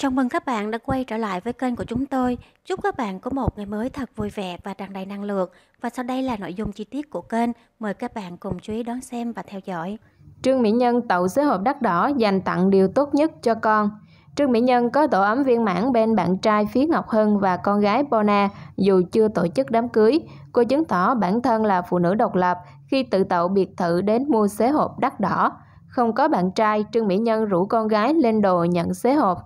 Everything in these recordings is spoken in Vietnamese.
Chào mừng các bạn đã quay trở lại với kênh của chúng tôi. Chúc các bạn có một ngày mới thật vui vẻ và tràn đầy năng lượng. Và sau đây là nội dung chi tiết của kênh. Mời các bạn cùng chú ý đón xem và theo dõi. Trương Mỹ Nhân tậu xế hộp đắt đỏ dành tặng điều tốt nhất cho con. Trương Mỹ Nhân có tổ ấm viên mãn bên bạn trai phía Ngọc Hân và con gái Bona dù chưa tổ chức đám cưới. Cô chứng tỏ bản thân là phụ nữ độc lập khi tự tậu biệt thự đến mua xế hộp đắt đỏ. Không có bạn trai, Trương Mỹ Nhân rủ con gái lên đồ nhận xế hộp.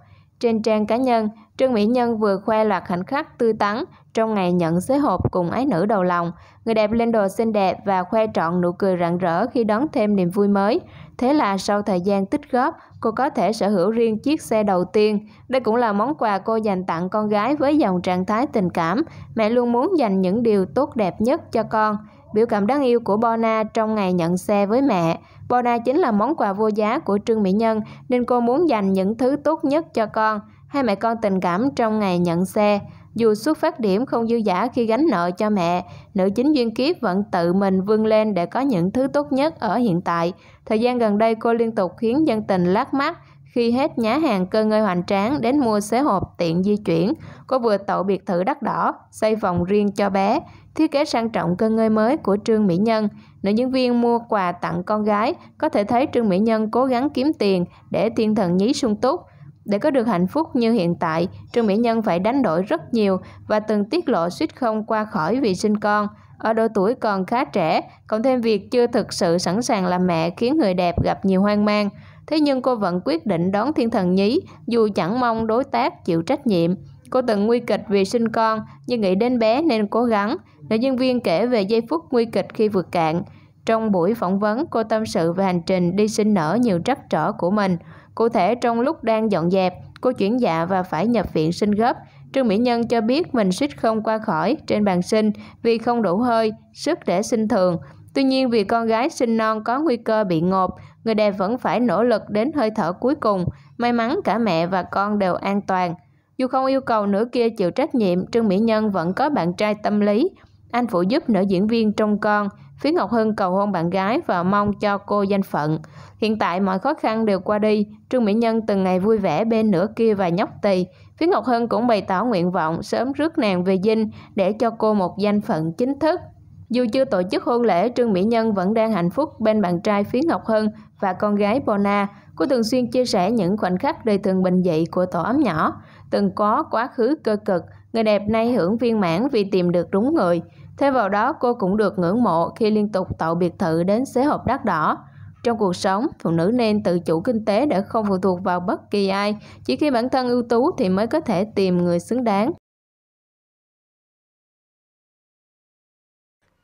Trên trang cá nhân, Trương Mỹ Nhân vừa khoe loạt khoảnh khắc tươi tắn trong ngày nhận xế hộp cùng ái nữ đầu lòng. Người đẹp lên đồ xinh đẹp và khoe trọn nụ cười rạng rỡ khi đón thêm niềm vui mới. Thế là sau thời gian tích góp, cô có thể sở hữu riêng chiếc xe đầu tiên. Đây cũng là món quà cô dành tặng con gái với dòng trạng thái tình cảm. Mẹ luôn muốn dành những điều tốt đẹp nhất cho con. Biểu cảm đáng yêu của Bona trong ngày nhận xe với mẹ. Bona chính là món quà vô giá của Trương Mỹ Nhân nên cô muốn dành những thứ tốt nhất cho con. Hai mẹ con tình cảm trong ngày nhận xe. Dù xuất phát điểm không dư giả khi gánh nợ cho mẹ, nữ chính duyên kiếp vẫn tự mình vươn lên để có những thứ tốt nhất ở hiện tại. Thời gian gần đây cô liên tục khiến dân tình lát mắt khi hết nhá hàng cơ ngơi hoành tráng đến mua xế hộp tiện di chuyển, cô vừa tậu biệt thự đắt đỏ, xây vòng riêng cho bé, thiết kế sang trọng cơ ngơi mới của Trương Mỹ Nhân. Nữ nhân viên mua quà tặng con gái, có thể thấy Trương Mỹ Nhân cố gắng kiếm tiền để thiên thần nhí sung túc. Để có được hạnh phúc như hiện tại, Trương Mỹ Nhân phải đánh đổi rất nhiều và từng tiết lộ suýt không qua khỏi vì sinh con. Ở độ tuổi còn khá trẻ, cộng thêm việc chưa thực sự sẵn sàng làm mẹ khiến người đẹp gặp nhiều hoang mang. Thế nhưng cô vẫn quyết định đón thiên thần nhí dù chẳng mong đối tác chịu trách nhiệm. Cô từng nguy kịch vì sinh con nhưng nghĩ đến bé nên cố gắng. Nữ nhân viên kể về giây phút nguy kịch khi vượt cạn. Trong buổi phỏng vấn, cô tâm sự về hành trình đi sinh nở nhiều trắc trở của mình. Cụ thể trong lúc đang dọn dẹp, cô chuyển dạ và phải nhập viện sinh gấp. Trương Mỹ Nhân cho biết mình suýt không qua khỏi trên bàn sinh vì không đủ hơi, sức để sinh thường. Tuy nhiên vì con gái sinh non có nguy cơ bị ngột, người đẹp vẫn phải nỗ lực đến hơi thở cuối cùng. May mắn cả mẹ và con đều an toàn. Dù không yêu cầu nữ kia chịu trách nhiệm, Trương Mỹ Nhân vẫn có bạn trai tâm lý. Anh phụ giúp nữ diễn viên trông con, phía Ngọc Hưng cầu hôn bạn gái và mong cho cô danh phận. Hiện tại mọi khó khăn đều qua đi, Trương Mỹ Nhân từng ngày vui vẻ bên nửa kia và nhóc tỳ. Phía Ngọc Hưng cũng bày tỏ nguyện vọng sớm rước nàng về dinh để cho cô một danh phận chính thức. Dù chưa tổ chức hôn lễ, Trương Mỹ Nhân vẫn đang hạnh phúc bên bạn trai Phí Ngọc Hân và con gái Bona. Cô thường xuyên chia sẻ những khoảnh khắc đời thường bình dị của tổ ấm nhỏ. Từng có quá khứ cơ cực, người đẹp nay hưởng viên mãn vì tìm được đúng người. Thêm vào đó, cô cũng được ngưỡng mộ khi liên tục tạo biệt thự đến xế hộp đắt đỏ. Trong cuộc sống, phụ nữ nên tự chủ kinh tế để không phụ thuộc vào bất kỳ ai. Chỉ khi bản thân ưu tú thì mới có thể tìm người xứng đáng.